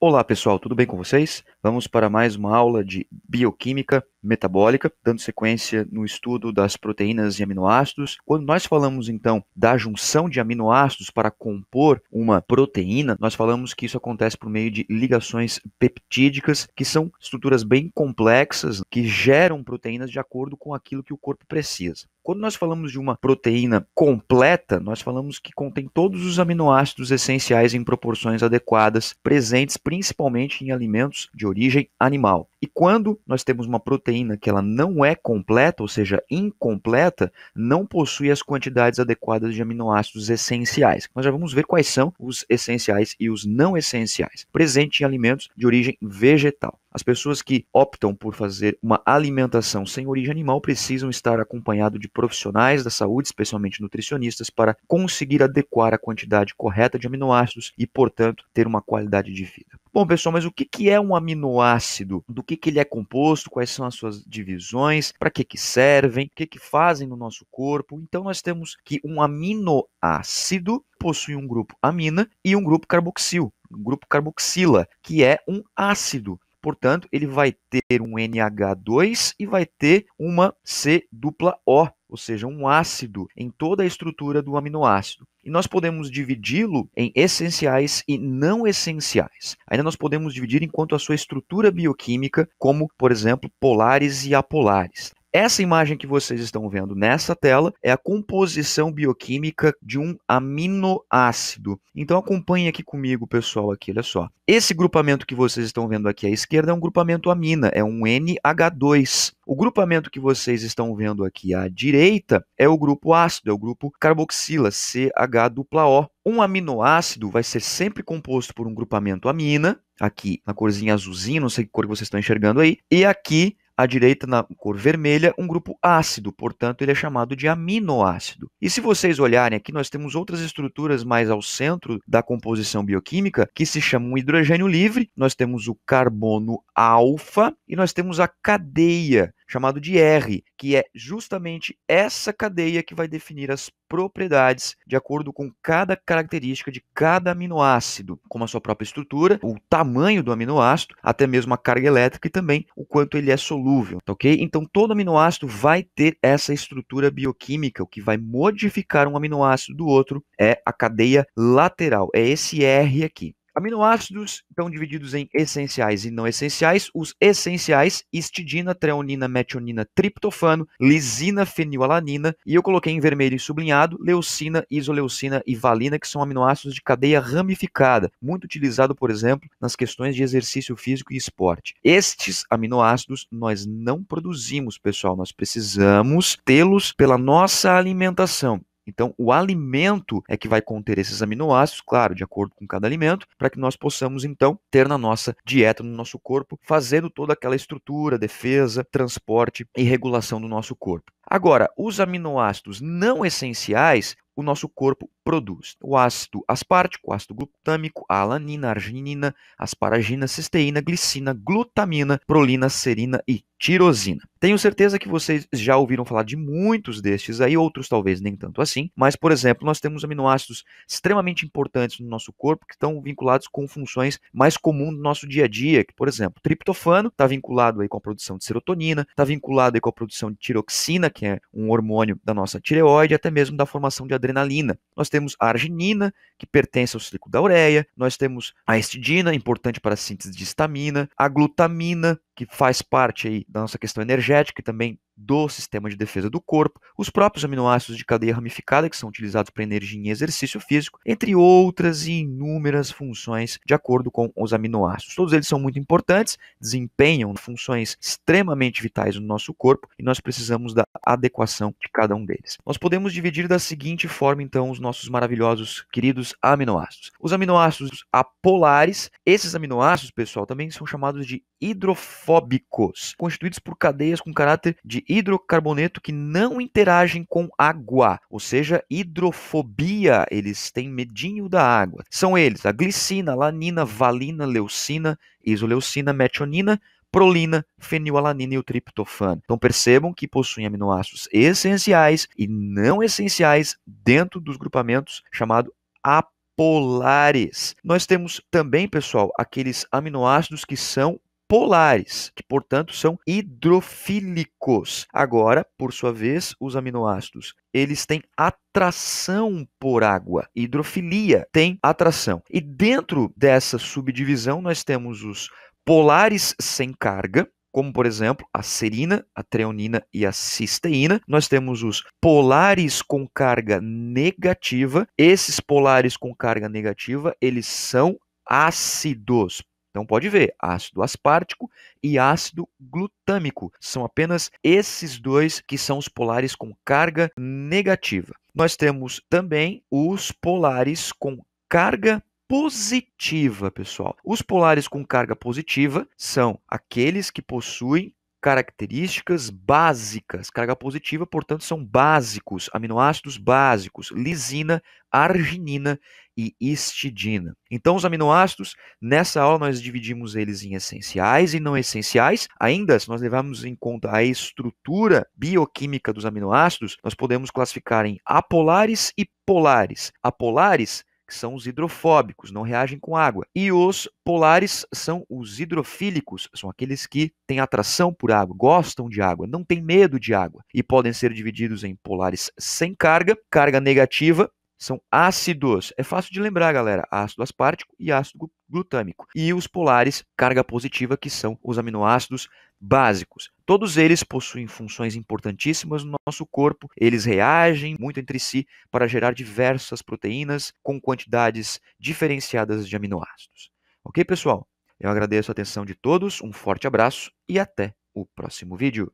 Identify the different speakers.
Speaker 1: Olá pessoal, tudo bem com vocês? Vamos para mais uma aula de Bioquímica metabólica, dando sequência no estudo das proteínas e aminoácidos. Quando nós falamos então da junção de aminoácidos para compor uma proteína, nós falamos que isso acontece por meio de ligações peptídicas, que são estruturas bem complexas que geram proteínas de acordo com aquilo que o corpo precisa. Quando nós falamos de uma proteína completa, nós falamos que contém todos os aminoácidos essenciais em proporções adequadas, presentes principalmente em alimentos de origem animal. E quando nós temos uma proteína proteína que ela não é completa, ou seja, incompleta, não possui as quantidades adequadas de aminoácidos essenciais. Nós já vamos ver quais são os essenciais e os não essenciais, presente em alimentos de origem vegetal. As pessoas que optam por fazer uma alimentação sem origem animal precisam estar acompanhado de profissionais da saúde, especialmente nutricionistas, para conseguir adequar a quantidade correta de aminoácidos e, portanto, ter uma qualidade de vida. Bom, pessoal, mas o que, é um aminoácido? Do que, ele é composto? Quais são as suas divisões? Para que, que servem? O que, que fazem no nosso corpo? Então, nós temos que um aminoácido possui um grupo amina e um grupo carboxil, um grupo carboxila, que é um ácido. Portanto, ele vai ter um NH2 e vai ter uma C dupla O, ou seja, um ácido em toda a estrutura do aminoácido. E nós podemos dividi-lo em essenciais e não essenciais. Ainda nós podemos dividir enquanto a sua estrutura bioquímica, como, por exemplo, polares e apolares. Essa imagem que vocês estão vendo nessa tela é a composição bioquímica de um aminoácido. Então acompanhe aqui comigo, pessoal, aqui, olha só. Esse grupamento que vocês estão vendo aqui à esquerda é um grupamento amina, é um NH2. O grupamento que vocês estão vendo aqui à direita é o grupo ácido, é o grupo carboxila, CH-O. Um aminoácido vai ser sempre composto por um grupamento amina, aqui na corzinha azulzinha, não sei que cor que vocês estão enxergando aí, e aqui à direita, na cor vermelha, um grupo ácido, portanto, ele é chamado de aminoácido. E se vocês olharem aqui, nós temos outras estruturas mais ao centro da composição bioquímica que se chamam hidrogênio livre, nós temos o carbono alfa e nós temos a cadeia, chamado de R, que é justamente essa cadeia que vai definir as propriedades de acordo com cada característica de cada aminoácido, como a sua própria estrutura, o tamanho do aminoácido, até mesmo a carga elétrica e também o quanto ele é solúvel, tá ok? Então todo aminoácido vai ter essa estrutura bioquímica, o que vai modificar um aminoácido do outro é a cadeia lateral, é esse R aqui. Aminoácidos estão divididos em essenciais e não essenciais. Os essenciais, histidina, treonina, metionina, triptofano, lisina, fenilalanina, e eu coloquei em vermelho e sublinhado, leucina, isoleucina e valina, que são aminoácidos de cadeia ramificada, muito utilizado, por exemplo, nas questões de exercício físico e esporte. Estes aminoácidos nós não produzimos, pessoal, nós precisamos tê-los pela nossa alimentação. Então, o alimento é que vai conter esses aminoácidos, claro, de acordo com cada alimento, para que nós possamos então ter na nossa dieta, no nosso corpo, fazendo toda aquela estrutura, defesa, transporte e regulação do nosso corpo. Agora, os aminoácidos não essenciais, o nosso corpo produz. O ácido aspartico, ácido glutâmico, a alanina, arginina, asparagina, cisteína, glicina, glutamina, prolina, serina e tirosina. Tenho certeza que vocês já ouviram falar de muitos destes aí, outros talvez nem tanto assim, mas por exemplo, nós temos aminoácidos extremamente importantes no nosso corpo que estão vinculados com funções mais comuns do nosso dia a dia, que por exemplo, triptofano está vinculado aí com a produção de serotonina, está vinculado aí com a produção de tiroxina, que é um hormônio da nossa tireoide, até mesmo da formação de adrenalina. Nós temos a arginina, que pertence ao ciclo da ureia, nós temos a histidina, importante para a síntese de histamina, a glutamina, que faz parte aí da nossa questão energética e também do sistema de defesa do corpo, os próprios aminoácidos de cadeia ramificada que são utilizados para energia em exercício físico, entre outras e inúmeras funções de acordo com os aminoácidos. Todos eles são muito importantes, desempenham funções extremamente vitais no nosso corpo e nós precisamos da adequação de cada um deles. Nós podemos dividir da seguinte forma então os nossos maravilhosos queridos aminoácidos. Os aminoácidos apolares, esses aminoácidos, pessoal, também são chamados de hidrofóbicos hidrofóbicos, constituídos por cadeias com caráter de hidrocarboneto que não interagem com água, ou seja, hidrofobia, eles têm medinho da água. São eles a glicina, lanina, valina, leucina, isoleucina, metionina, prolina, fenilalanina e o triptofano. Então percebam que possuem aminoácidos essenciais e não essenciais dentro dos grupamentos chamado apolares. Nós temos também, pessoal, aqueles aminoácidos que são polares, que portanto são hidrofílicos. Agora, por sua vez, os aminoácidos, eles têm atração por água. Hidrofilia tem atração. E dentro dessa subdivisão nós temos os polares sem carga, como por exemplo a serina, a treonina e a cisteína. Nós temos os polares com carga negativa. Esses polares com carga negativa, eles são ácidos, não pode ver ácido aspartico e ácido glutâmico. São apenas esses dois que são os polares com carga negativa. Nós temos também os polares com carga positiva, pessoal. Os polares com carga positiva são aqueles que possuem características básicas. Carga positiva, portanto, são básicos, aminoácidos básicos, lisina, arginina e histidina. Então, os aminoácidos, nessa aula nós dividimos eles em essenciais e não essenciais. Ainda, se nós levarmos em conta a estrutura bioquímica dos aminoácidos, nós podemos classificar em apolares e polares. Apolares que são os hidrofóbicos, não reagem com água. E os polares são os hidrofílicos, são aqueles que têm atração por água, gostam de água, não têm medo de água e podem ser divididos em polares sem carga, carga negativa são ácidos. É fácil de lembrar, galera. Ácido aspartico e ácido glutâmico. E os polares, carga positiva, que são os aminoácidos básicos. Todos eles possuem funções importantíssimas no nosso corpo, eles reagem muito entre si para gerar diversas proteínas com quantidades diferenciadas de aminoácidos. Ok, pessoal? Eu agradeço a atenção de todos, um forte abraço e até o próximo vídeo.